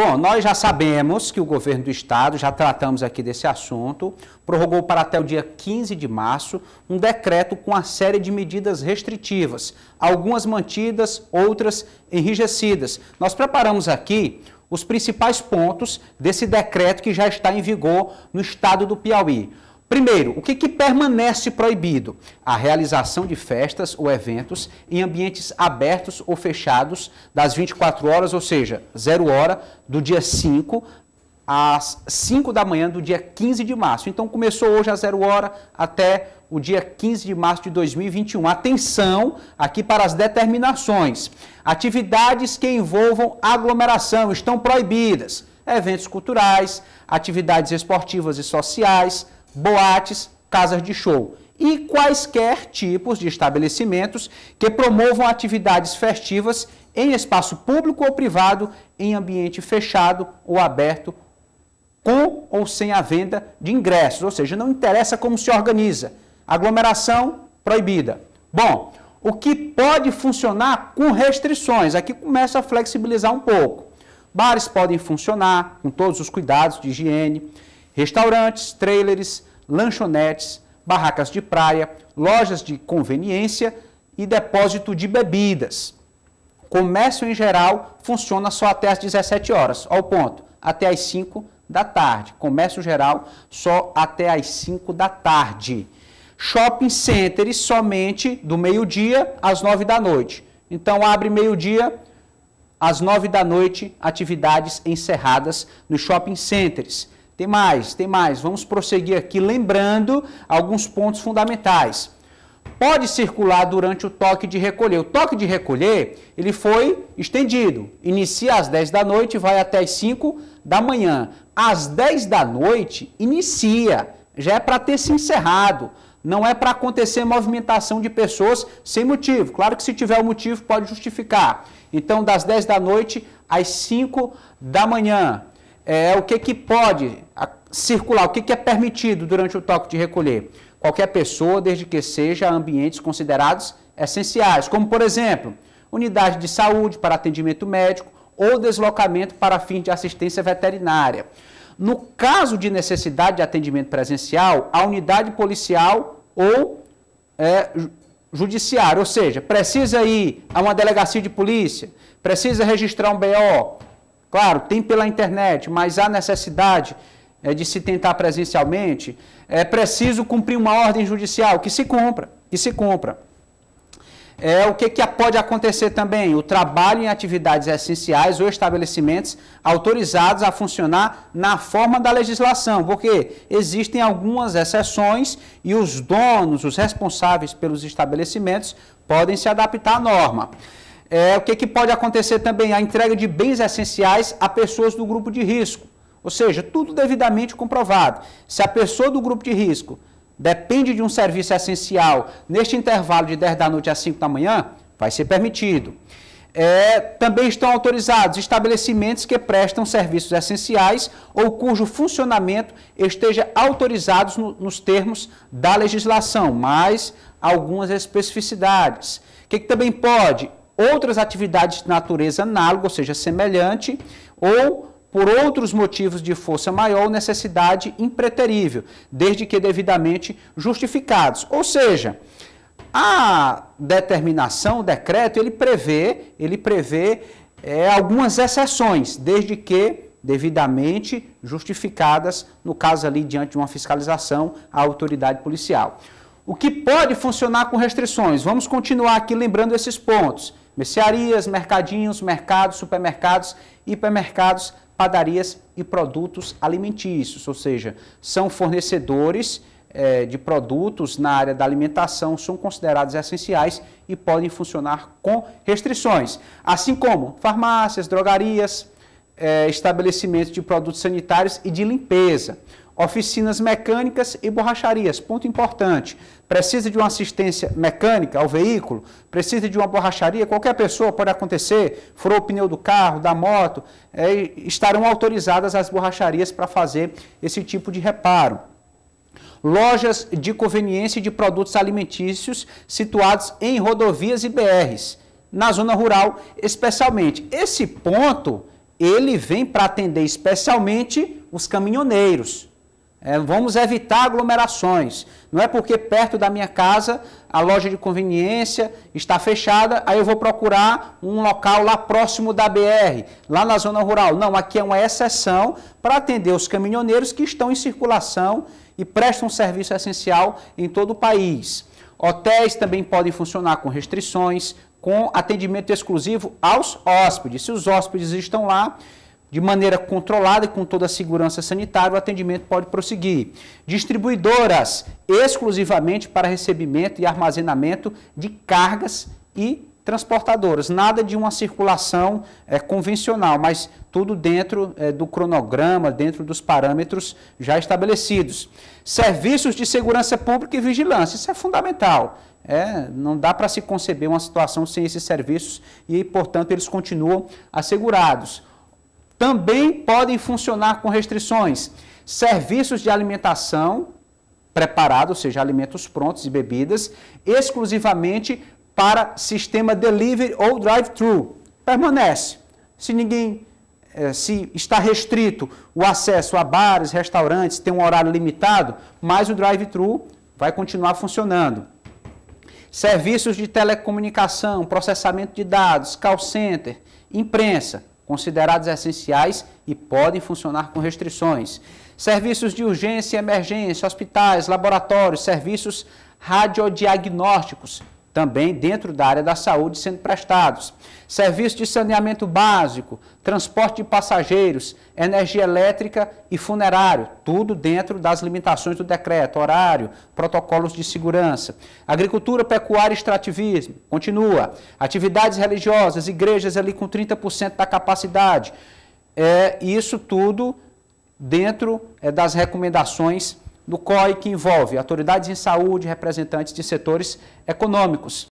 Bom, nós já sabemos que o governo do estado, já tratamos aqui desse assunto, prorrogou para até o dia 15 de março um decreto com uma série de medidas restritivas, algumas mantidas, outras enrijecidas. Nós preparamos aqui os principais pontos desse decreto que já está em vigor no estado do Piauí. Primeiro, o que, que, permanece proibido? A realização de festas ou eventos em ambientes abertos ou fechados das 24 horas, ou seja, 0 hora do dia 5 às 5 da manhã do dia 15 de março. Então começou hoje às 0 hora até o dia 15 de março de 2021. Atenção aqui para as determinações. Atividades que envolvam aglomeração estão proibidas. Eventos culturais, atividades esportivas e sociais, boates, casas de show e quaisquer tipos de estabelecimentos que promovam atividades festivas em espaço público ou privado, em ambiente fechado ou aberto, com ou sem a venda de ingressos. Ou seja, não interessa como se organiza. Aglomeração proibida. Bom, o que pode funcionar com restrições? Aqui começa a flexibilizar um pouco. Bares podem funcionar com todos os cuidados de higiene, restaurantes, trailers, lanchonetes, barracas de praia, lojas de conveniência e depósito de bebidas. Comércio em geral funciona só até as 17 horas, ao ponto, até as 5 da tarde. Comércio geral só até as 5 da tarde. Shopping centers somente do meio-dia às 9 da noite. Então abre meio-dia, às 9 da noite, atividades encerradas nos shopping centers. Tem mais, tem mais. Vamos prosseguir aqui lembrando alguns pontos fundamentais. Pode circular durante o toque de recolher. O toque de recolher, ele foi estendido. Inicia às 10 da noite e vai até as 5 da manhã. Às 10 da noite inicia. Já é para ter se encerrado. Não é para acontecer movimentação de pessoas sem motivo. Claro que se tiver um motivo pode justificar. Então, das 10 da noite às 5 da manhã é, o que, que pode circular, o que, que é permitido durante o toque de recolher. Qualquer pessoa, desde que seja ambientes considerados essenciais, como, por exemplo, unidade de saúde para atendimento médico ou deslocamento para fins de assistência veterinária. No caso de necessidade de atendimento presencial, a unidade policial ou é, judiciário, ou seja, precisa ir a uma delegacia de polícia, precisa registrar um BO, Claro, tem pela internet, mas há necessidade é, de se tentar presencialmente. É preciso cumprir uma ordem judicial que se compra, que se compra. É, o que, que pode acontecer também? O trabalho em atividades essenciais ou estabelecimentos autorizados a funcionar na forma da legislação, porque existem algumas exceções e os donos, os responsáveis pelos estabelecimentos, podem se adaptar à norma. É, o que, que pode acontecer também? A entrega de bens essenciais a pessoas do grupo de risco. Ou seja, tudo devidamente comprovado. Se a pessoa do grupo de risco depende de um serviço essencial neste intervalo de 10 da noite às 5 da manhã, vai ser permitido. É, também estão autorizados estabelecimentos que prestam serviços essenciais ou cujo funcionamento esteja autorizado no, nos termos da legislação, mas algumas especificidades. O que, que também pode? outras atividades de natureza análoga, ou seja, semelhante, ou por outros motivos de força maior ou necessidade impreterível, desde que devidamente justificados. Ou seja, a determinação, o decreto, ele prevê, ele prevê é, algumas exceções, desde que devidamente justificadas, no caso ali diante de uma fiscalização à autoridade policial. O que pode funcionar com restrições? Vamos continuar aqui lembrando esses pontos mercearias, mercadinhos, mercados, supermercados, hipermercados, padarias e produtos alimentícios, ou seja, são fornecedores é, de produtos na área da alimentação, são considerados essenciais e podem funcionar com restrições, assim como farmácias, drogarias, é, estabelecimentos de produtos sanitários e de limpeza oficinas mecânicas e borracharias. Ponto importante. Precisa de uma assistência mecânica ao veículo? Precisa de uma borracharia? Qualquer pessoa pode acontecer, furou o pneu do carro, da moto, é, estarão autorizadas as borracharias para fazer esse tipo de reparo lojas de conveniência de produtos alimentícios situados em rodovias e BRs, na zona rural especialmente. Esse ponto, ele vem para atender especialmente os caminhoneiros. É, vamos evitar aglomerações. Não é porque perto da minha casa a loja de conveniência está fechada, aí eu vou procurar um local lá próximo da BR, lá na zona rural. Não, aqui é uma exceção para atender os caminhoneiros que estão em circulação e prestam serviço essencial em todo o país. Hotéis também podem funcionar com restrições, com atendimento exclusivo aos hóspedes. Se os hóspedes estão lá, de maneira controlada e com toda a segurança sanitária, o atendimento pode prosseguir. Distribuidoras exclusivamente para recebimento e armazenamento de cargas e transportadoras. Nada de uma circulação é, convencional, mas tudo dentro é, do cronograma, dentro dos parâmetros já estabelecidos. Serviços de segurança pública e vigilância, isso é fundamental. É, não dá para se conceber uma situação sem esses serviços e, portanto, eles continuam assegurados também podem funcionar com restrições. Serviços de alimentação preparados, ou seja, alimentos prontos e bebidas, exclusivamente para sistema delivery ou drive-thru. Permanece. Se ninguém eh, se está restrito o acesso a bares, restaurantes, tem um horário limitado, mas o drive-thru vai continuar funcionando. Serviços de telecomunicação, processamento de dados, call center, imprensa, considerados essenciais e podem funcionar com restrições. Serviços de urgência e emergência, hospitais, laboratórios, serviços radiodiagnósticos, também dentro da área da saúde sendo prestados. Serviço de saneamento básico, transporte de passageiros, energia elétrica e funerário, tudo dentro das limitações do decreto, horário, protocolos de segurança. Agricultura, pecuária e extrativismo, continua. Atividades religiosas, igrejas ali com 30% da capacidade. É, isso tudo dentro é, das recomendações do COI que envolve autoridades em saúde, representantes de setores econômicos.